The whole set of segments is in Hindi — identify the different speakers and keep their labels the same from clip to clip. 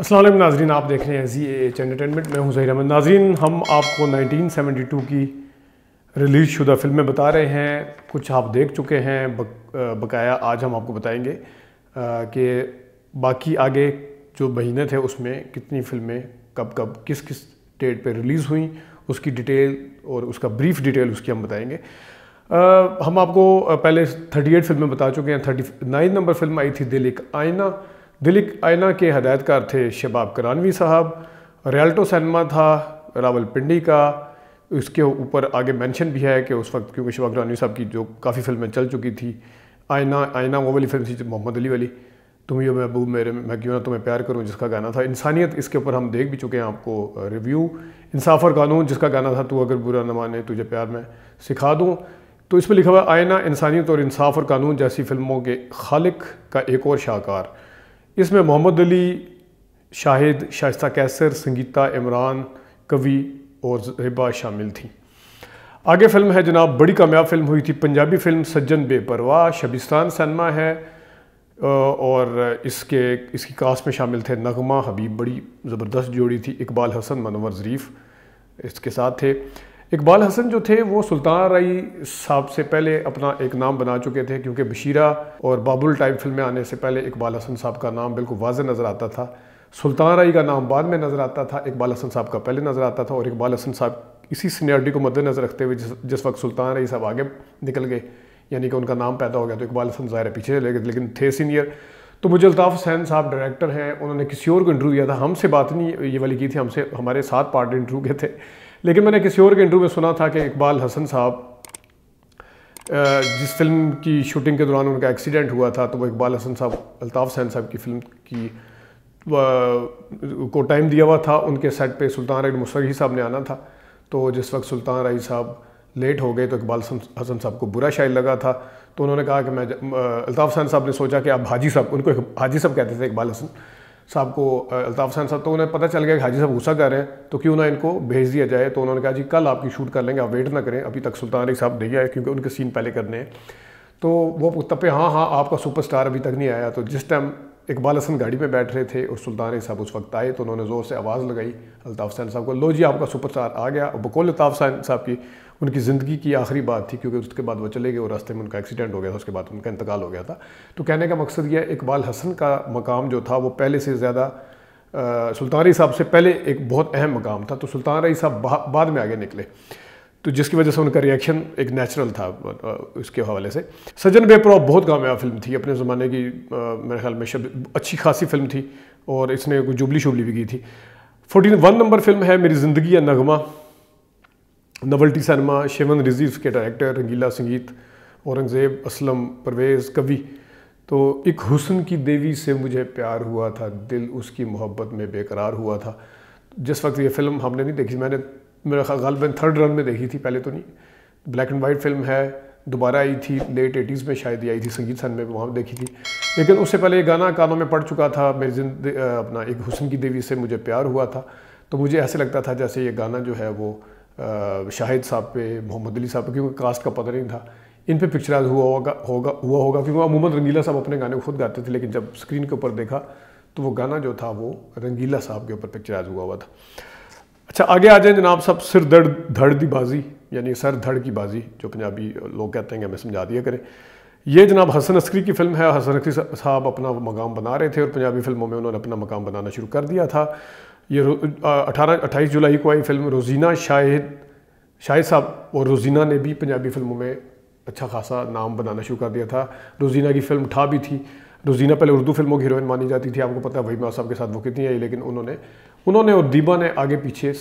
Speaker 1: असल नाजरीन आप देख रहे हैं जी एच एंटरटेनमेंट में हूँ जहीर अहमद नाजरीन हम आपको 1972 की रिलीज़ शुदा फिल्में बता रहे हैं कुछ आप देख चुके हैं बक, बकाया आज हम आपको बताएंगे कि बाकी आगे जो महीने थे उसमें कितनी फिल्में कब कब किस किस डेट पर रिलीज़ हुई उसकी डिटेल और उसका ब्रीफ डिटेल उसकी हम बताएंगे आ, हम आपको पहले 38 फिल्में बता चुके हैं 39 नंबर फिल्म आई थी दिल एक आईना दिलिक आयना के हदायतकार थे शबाब करानवी साहब रियल्टो सैनमा था रावलपिंडी का उसके ऊपर आगे मेंशन भी है कि उस वक्त क्योंकि शबाब करानवी साहब की जो काफ़ी फिल्में चल चुकी थी आयना आयना वो वाली फिल्म थी मोहम्मद अली वाली तुम यो महबूब मेरे मैं क्यों ना तुम्हें प्यार करूँ जिसका गाना था इंसानियत इसके ऊपर हम देख भी चुके हैं आपको रिव्यू इंसाफ और कानून जिसका गाना था तू अगर बुरा न माने तुझे प्यार मैं सिखा दूँ तो इसमें लिखा हुआ आयना इंसानियत और इंसाफ और कानून जैसी फिल्मों के खालिक का एक और शाहकार इसमें मोहम्मद अली शाहिद शाइस्ता कैसर संगीता इमरान कवि और जहिबा शामिल थी आगे फिल्म है जनाब बड़ी कामयाब फिल्म हुई थी पंजाबी फिल्म सज्जन बेपरवाह शबिस्तान सनमा है और इसके इसकी कास्ट में शामिल थे नगमा हबीब बड़ी ज़बरदस्त जोड़ी थी इकबाल हसन मनोवर ज़रीफ़ इसके साथ थे इकबाल हसन जो थे वो सुल्तान रई साहब से पहले अपना एक नाम बना चुके थे क्योंकि बशीरा और बाबुल टाइप फिल्में आने से पहले इकबाल हसन साहब का नाम बिल्कुल वाज नज़र आता था सुल्तान रई का नाम बाद में नज़र आता था इकबाल हसन साहब का पहले नज़र आता था और इकबाल हसन साहब इसी सीनियरिटी को मद्देनज़र रखते हुए जिस, जिस वक्त सुल्तान रई साहब आगे निकल गए यानी कि उनका नाम पैदा हो गया तो इकबाल हसन ज़ाहिर पीछे चले गए लेकिन थे सीनियर तो मुझे अल्ताफ़ हुसैन साहब डायरेक्टर हैं उन्होंने किसी और को इंटरव्यू दिया था हमसे बात नहीं ये वाली की थी हमसे हमारे सात पार्ट इंटरव्यू के थे लेकिन मैंने किसी और के इंटरव्यू में सुना था कि इकबाल हसन साहब जिस फिल्म की शूटिंग के दौरान उनका एक्सीडेंट हुआ था तो वो इकबाल हसन साहब अल्ताफ़ हसैन साहब की फ़िल्म की को टाइम दिया हुआ था उनके सेट पे सुल्तान रही मुसरही साहब ने आना था तो जिस वक्त सुल्तान रही साहब लेट हो गए तो इकबाल हसन साहब को बुरा शायद लगा था तो उन्होंने कहा कि मैं अल्ताफ़ हसैन साहब ने सोचा कि आप हाजी साहब उनको हाजी साहब कहते थे इकबाल हसन साहब को अल्ताफ़ हसैन साहब तो उन्हें पता चल गया कि हाजी साहब गुस्सा कर रहे हैं तो क्यों ना इनको भेज दिया जाए तो उन्होंने कहा जी कल आपकी शूट कर लेंगे आप वेट ना करें अभी तक सुल्तान अली साहब नहीं आए क्योंकि उनके सीन पहले करने हैं तो वो तब पे हाँ हाँ आपका सुपरस्टार अभी तक नहीं आया तो जिस टाइम इकबाल हसन गाड़ी पे बैठ रहे थे और सुल्तान साहब उस वक्त आए तो उन्होंने ज़ोर से आवाज़ लगाई अल्ताफ़ सैन साहब को लो जी आपका सुपरस्टार आ गया और बकौल अल्ताफ़ सैन साहब की उनकी ज़िंदगी की आखिरी बात थी क्योंकि उसके बाद वो चले गए और रास्ते में उनका एक्सीडेंट हो गया था उसके बाद उनका इंतकाल हो गया था तो कहने का मकसद यह इकबाल हसन का मकाम जो था वो पहले से ज़्यादा सुल्तान साहब से पहले एक बहुत अहम मकाम था तो सुल्तान रई साहब बाद में आगे निकले तो जिसकी वजह से उनका रिएक्शन एक नेचुरल था उसके हवाले से सजन बेपरॉ बहुत कामयाब फिल्म थी अपने ज़माने की मेरे ख्याल में शब अच्छी खासी फिल्म थी और इसने कुछ जुबली शुबली भी की थी फोर्टीन वन नंबर फिल्म है मेरी ज़िंदगी या नगमा नवल्टी सैनमा शेवन रिजी के डायरेक्टर रंगीला संगीत औरंगज़ेब असलम परवेज़ कवि तो एक हुसन की देवी से मुझे प्यार हुआ था दिल उसकी मोहब्बत में बेकरार हुआ था जिस वक्त ये फ़िल्म हमने नहीं देखी मैंने मेरा ख्याल गालबन थर्ड रन में देखी थी पहले तो नहीं ब्लैक एंड वाइट फिल्म है दोबारा आई थी लेट एटीज़ में शायद आई थी संगीत सन में वहाँ देखी थी लेकिन उससे पहले ये गाना कानों में पड़ चुका था मेरी जिंद अपना एक हुसन की देवी से मुझे प्यार हुआ था तो मुझे ऐसे लगता था जैसे ये गाना जो है वो शाहिद साहब पे मोहम्मद अली साहब पे क्योंकि कास्ट का पता नहीं था इन पे पिक्चर हुआ होगा होगा हुआ होगा क्योंकि अमूमन रंगीला साहब अपने गाने खुद गाते थे लेकिन जब स्क्रीन के ऊपर देखा तो वो गाना जो था वो रंगीला साहब के ऊपर पिक्चराइज हुआ हुआ था अच्छा आगे आ जाए जनाब साहब सिर दर्द धड़ दी बाजी यानी सर धड़ की बाजी जो पंजाबी लोग कहते हैं कि हमें समझा दिया करें ये जनाब हसन अस्करी की फ़िल्म है हसन अस्करी साहब अपना मकाम बना रहे थे और पंजाबी फ़िल्मों में उन्होंने अपना मकाम बनाना शुरू कर दिया था ये अठारह अट्ठाईस जुलाई को आई फिल्म रोज़ीना शाहिद शाहिद साहब और रोज़ीना ने भी पंजाबी फिल्मों में अच्छा खासा नाम बनाना शुरू कर दिया था रोज़ीना की फ़िल्म ठा भी थी रोज़ीना पहले उर्दू फिल्मों की हीरोइन मानी जाती थी आपको पता है वही साहब के साथ वो कितनी आई लेकिन उन्होंने उन्होंने और दीबा ने आगे पीछे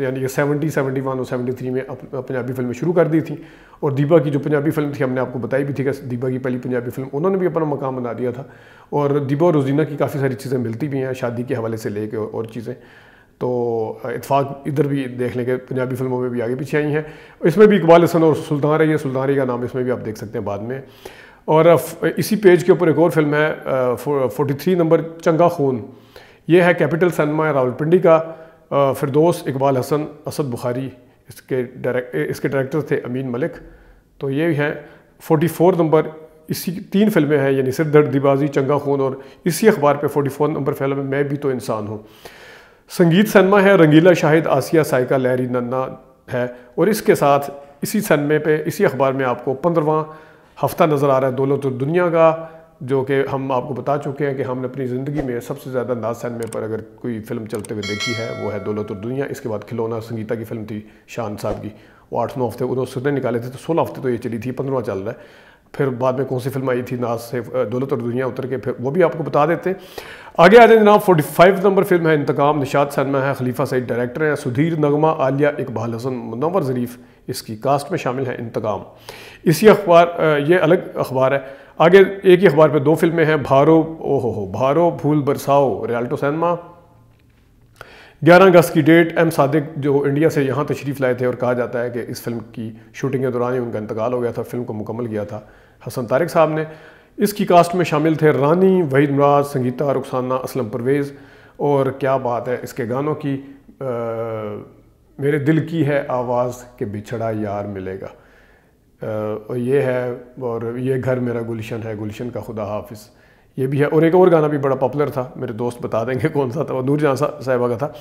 Speaker 1: यानी कि सेवेंटी सेवेंटी वन और सेवेंटी थ्री में पंजाबी फिल्में शुरू कर दी थी और दीबा की जो पंजाबी फिल्म थी हमने आपको बताई भी थी कि दीबा की पहली पंजाबी फिल्म उन्होंने भी अपना मकाम बना दिया था और दीबा और रोजीना की काफ़ी सारी चीज़ें मिलती भी हैं शादी के हवाले से लेके और चीज़ें तो इतफाक इधर भी देख लेंगे पंजाबी फिल्मों में भी आगे पीछे आई हैं इसमें भी इकबाल हसन और सुल्तान रही है सुल्तान रही का नाम इसमें भी आप देख सकते हैं बाद में और इसी पेज के ऊपर एक और फिल्म है फोर्टी थ्री नंबर चंगा खून ये है कैपिटल सनमा रावलपिंडी का फिरदोस इकबाल हसन असद बुखारी इसके डायरेक्ट इसके डायरेक्टर थे अमीन मलिक तो ये हैं फोटी फोर नंबर इसी तीन फिल्में हैं यानी सिर दिबाजी चंगा खून और इसी अखबार पे फोर नंबर फिल्म में मैं भी तो इंसान हूँ संगीत सनमा है रंगीला शाहिद आसिया साइका लहरी नन्ना है और इसके साथ इसी सनमे पर इसी अखबार में आपको पंद्रवा हफ्ता नज़र आ रहा है दौलत दुनिया का जो कि हम आपको बता चुके हैं कि हमने अपनी ज़िंदगी में सबसे ज़्यादा नाज सैनमे पर अगर कोई फिल्म चलते हुए देखी है वो है दौलत और दुनिया इसके बाद खिलौना संगीता की फिल्म थी शान साहब की वो आठ नौ हफ्ते उन्होंने सुधर निकाले थे तो सोलह हफ्ते तो ये चली थी पंद्रवा चल रहा है फिर बाद में कौन सी फिल्म आई थी नाज से दौलत और दुनिया उतर के फिर वो भी आपको बता देते आगे आ जाए जनाब फोर्टी फाइव नंबर फिल्म है इंतकाम निशात सनमा है खलीफा सईद डायरेक्टर है सुधीर नगमा आलिया इकबाल हसन मुनवर ज़रीफ़ इसकी कास्ट में शामिल है इंतकाम इसी अखबार ये अलग अखबार है आगे एक ही अखबार पे दो फिल्में हैं भारो ओहो हो भारो भूल बरसाओ रियाल्टो सैनमा ग्यारह अगस्त की डेट एम सादिक जो इंडिया से यहाँ तशरीफ़ लाए थे और कहा जाता है कि इस फिल्म की शूटिंग के दौरान ही उनका इंतकाल हो गया था फिल्म को मुकम्मल किया था हसन तारिक साहब ने इसकी कास्ट में शामिल थे रानी वहीद मराज संगीता रुखसाना असलम परवेज़ और क्या बात है इसके गानों की आ, मेरे दिल की है आवाज़ के बिछड़ा यार मिलेगा और ये है और ये घर मेरा गुलशन है गुलशन का खुदा हाफिज़ ये भी है और एक और गाना भी बड़ा पॉपुलर था मेरे दोस्त बता देंगे कौन सा था वो नूरजहाँ साहिबा का था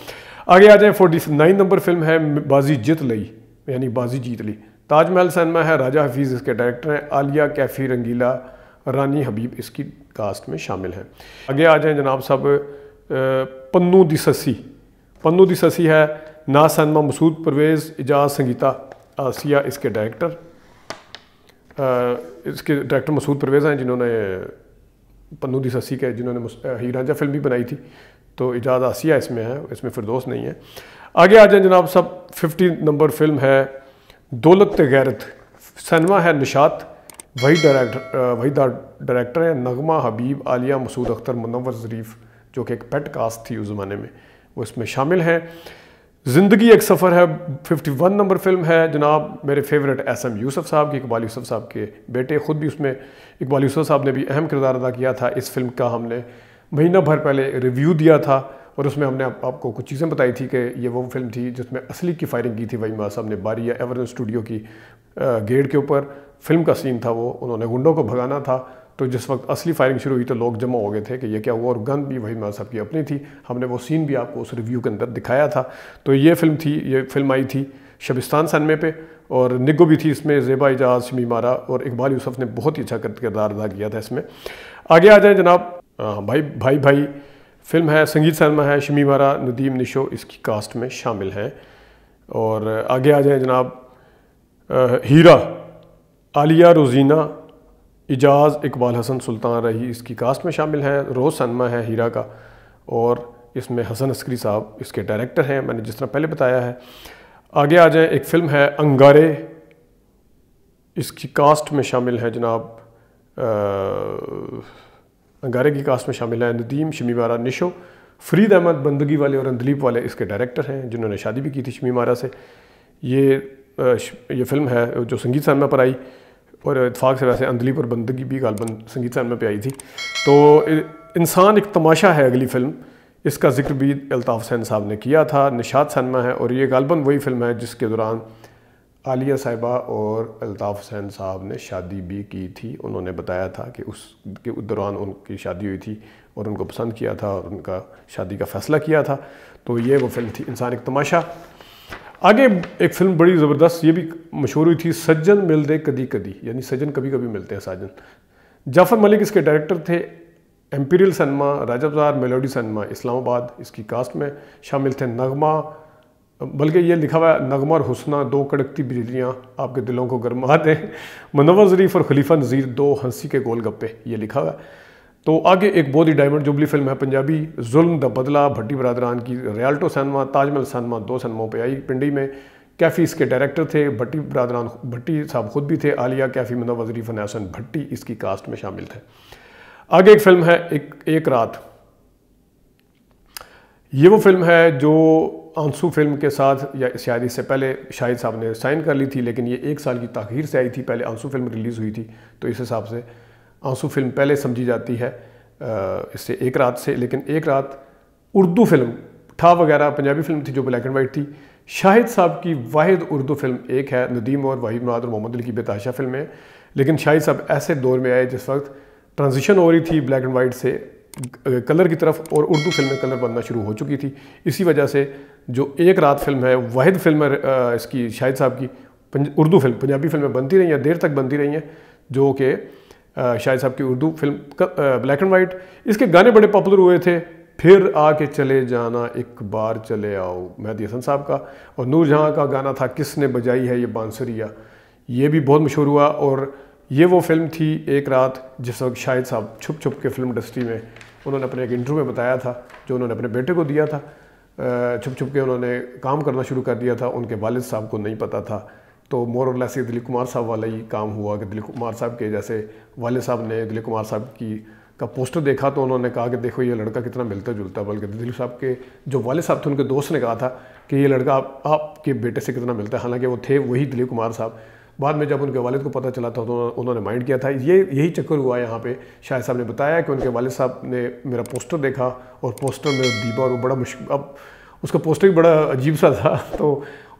Speaker 1: आगे आ जाए फोर्टी नाइन नंबर फिल्म है बाजी जीत लई यानी बाजी जीत ली ताजमहल सनमा है राजा हफीज़ इसके डायरेक्टर हैं आलिया कैफ़ी रंगीला रानी हबीब इसकी कास्ट में शामिल हैं आगे आ जाए जनाब साहब पन्नू ससी पन्नू ससी है ना सनमा मसूद परवेज़ एजाज संगीता आसिया इसके डायरेक्टर इसके डायरेक्टर मसूद परवेज़ हैं जिन्होंने पन्नू दी ससी के जिन्होंने हीर रांझा फिल्म भी बनाई थी तो इजाज़ आसिया इसमें है इसमें फिरदोस नहीं है आगे आ जाए जनाब सब फिफ्टी नंबर फिल्म है दौलत गैरत सनमा है निशात वही डायरेक्टर वही डायरेक्टर हैं नगमा हबीब आलिया मसूद अख्तर मुनवर ज़रीफ़ जो कि एक पेट कास्ट थी उस ज़माने में वो इसमें शामिल हैं ज़िंदगी एक सफ़र है 51 नंबर फिल्म है जनाब मेरे फेवरेट एस एम यूसुफ साहब की इकबाल यूसुफ साहब के बेटे ख़ुद भी उसमें इकबाल यूसुफ साहब ने भी अहम किरदार अदा किया था इस फिल्म का हमने महीना भर पहले रिव्यू दिया था और उसमें हमने आप, आपको कुछ चीज़ें बताई थी कि ये वो फिल्म थी जिसमें असली की फायरिंग की थी वही माँ साहब ने बारिया एवरन स्टूडियो की गेट के ऊपर फिल्म का सीन था वो उन्होंने गुंडों को भगाना था तो जिस वक्त असली फायरिंग शुरू हुई तो लोग जमा हो गए थे कि ये क्या हुआ और गन भी वही मैं साहब की अपनी थी हमने वो सीन भी आपको उस रिव्यू के अंदर दिखाया था तो ये फिल्म थी ये फिल्म आई थी शबिस्तान सनमे पे और निगो भी थी इसमें जेबा एजाज शमी मारा और इकबाल यूसुफ ने बहुत ही अच्छा किरदार अदा किया था इसमें आगे आ जाए जनाब भाई भाई भाई फिल्म है संगीत सनमा है शमी मारा नदीम निशो इसकी कास्ट में शामिल हैं और आगे आ जाए जनाब हीरा आलिया रोजीना एजाज़ इकबाल हसन सुल्तान रही इसकी कास्ट में शामिल हैं रोज़ सनमा है हीरा का और इसमें हसन अस्करी साहब इसके डायरेक्टर हैं मैंने जिस तरह पहले बताया है आगे आ जाए एक फ़िल्म है अंगारे इसकी कास्ट में शामिल है जनाब आ, अंगारे की कास्ट में शामिल है नदीम शमीमारा निशो फरीद अहमद बंदगी वाले और अंदलीप वाले इसके डायरेक्टर हैं जिन्होंने शादी भी की थी शमीमारा से ये ये फ़िल्म है जो संगीत सरमा पर आई और इतफाक़ से वैसे अंदली पर बंदगी भी गालबन संगीत सहन में पे आई थी तो इंसान एक तमाशा है अगली फिल्म इसका जिक्र भी अल्ताफ़ हुसैन साहब ने किया था निशात सनमा है और ये गालबन वही फिल्म है जिसके दौरान आलिया साहिबा और अल्ताफ़ हुसैन साहब ने शादी भी की थी उन्होंने बताया था कि उस के उस दौरान उनकी शादी हुई थी और उनको पसंद किया था और उनका शादी का फ़ैसला किया था तो ये वो फिल्म थी इंसान एक तमाशा आगे एक फिल्म बड़ी ज़बरदस्त ये भी मशहूर हुई थी सज्जन मिल दे कदी कदी यानी सज्जन कभी कभी मिलते हैं साजन जाफ़र मलिक इसके डायरेक्टर थे imperial cinema Rajabazar melody cinema Islamabad इसकी कास्ट में शामिल थे नगमा बल्कि ये लिखा हुआ है नगमा और हुसना दो कड़कती बिजलियाँ आपके दिलों को गर्मा दें मनवर ज़रीफ़ और खलीफा नज़ीर दो हंसी के गोल गप्पे ये लिखा हुआ है तो आगे एक बहुत ही डायमंड जुबली फिल्म है पंजाबी जुल्म द बदला भट्टी बरदरान की रियाल्टो सनमा ताजमहल सनमा दो सनमों पर आई पिंडी में कैफ़ी इसके डायरेक्टर थे भट्टी बरदरान भट्टी साहब खुद भी थे आलिया कैफ़ी मनोव वजरीफ भट्टी इसकी कास्ट में शामिल थे आगे एक फिल्म है एक एक रात ये वो फिल्म है जो आंसू फिल्म के साथ या शायद इससे पहले शाहिद साहब ने साइन कर ली थी लेकिन ये एक साल की तखीर से आई थी पहले आंसू फिल्म रिलीज़ हुई थी तो इस हिसाब से आंसू फिल्म पहले समझी जाती है इससे एक रात से लेकिन एक रात उर्दू फिल्म ठा वगैरह पंजाबी फिल्म थी जो ब्लैक एंड वाइट थी शाहिद साहब की वाहिद उर्दू फिल्म एक है नदीम और वाहिद मुराद और मोहम्मद अली की बेताशा फिल्म है लेकिन शाहिद साहब ऐसे दौर में आए जिस वक्त ट्रांजिशन हो रही थी ब्लैक एंड वाइट से कलर की तरफ और उर्दू फिल्म में कलर बनना शुरू हो चुकी थी इसी वजह से जो एक रात फिल्म है वाहिद फिल्म इसकी शाहिद साहब की उर्दू फिल्म पंजाबी फिल्में बनती रही हैं देर तक बनती रही हैं जो कि शाहिद साहब की Urdu film black and white इसके गाने बड़े पॉपुलर हुए थे फिर आके चले जाना एक बार चले आओ मेहदी हसन साहब का और नूर जहाँ का गाना था किसने बजाई है ये बांसुरिया ये भी बहुत मशहूर हुआ और ये वो फिल्म थी एक रात जिस वक्त शाहिद साहब छुप छुप के फिल्म इंडस्ट्री में उन्होंने अपने एक इंटरव्यू में बताया था जो उन्होंने अपने बेटे को दिया था छुप छुप के उन्होंने काम करना शुरू कर दिया था उनके वालिद साहब को नहीं पता था तो मोर और लेस ये दिलीप कुमार साहब वाला ही काम हुआ कि दिलीप कुमार साहब के जैसे वाले साहब ने दिलीप कुमार साहब की का पोस्टर देखा तो उन्होंने कहा कि देखो ये लड़का कितना मिलता जुलता बल्कि दिलीप साहब के जो वाले साहब थे उनके दोस्त ने कहा था कि ये लड़का आप, आपके बेटे से कितना मिलता है हालांकि वो थे वही दिलीप कुमार साहब बाद में जब उनके वालिद को पता चला था तो उन्होंने माइंड किया था ये यही चक्कर हुआ यहाँ पे शाह साहब ने बताया कि उनके वालिद साहब ने मेरा पोस्टर देखा और पोस्टर में दीपा और वो बड़ा मुश्किल अब उसका पोस्टर भी बड़ा अजीब सा था तो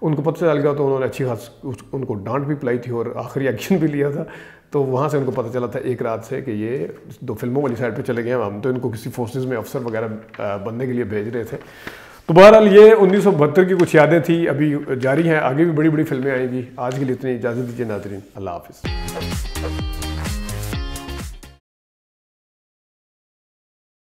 Speaker 1: उनको पता चल गया तो उन्होंने अच्छी खास उनको डांट भी पिलाई थी और आखिरी एक्शन भी लिया था तो वहाँ से उनको पता चला था एक रात से कि ये दो फिल्मों वाली साइड पे चले गए हम तो इनको किसी फोर्सेज में अफसर वगैरह बनने के लिए भेज रहे थे तो बहरहाल ये उन्नीस की कुछ यादें थी अभी जारी हैं आगे भी बड़ी बड़ी फिल्में आएंगी आज के लिए इतनी इजाज़त दीजिए नाजरीन अल्लाह हाफिज़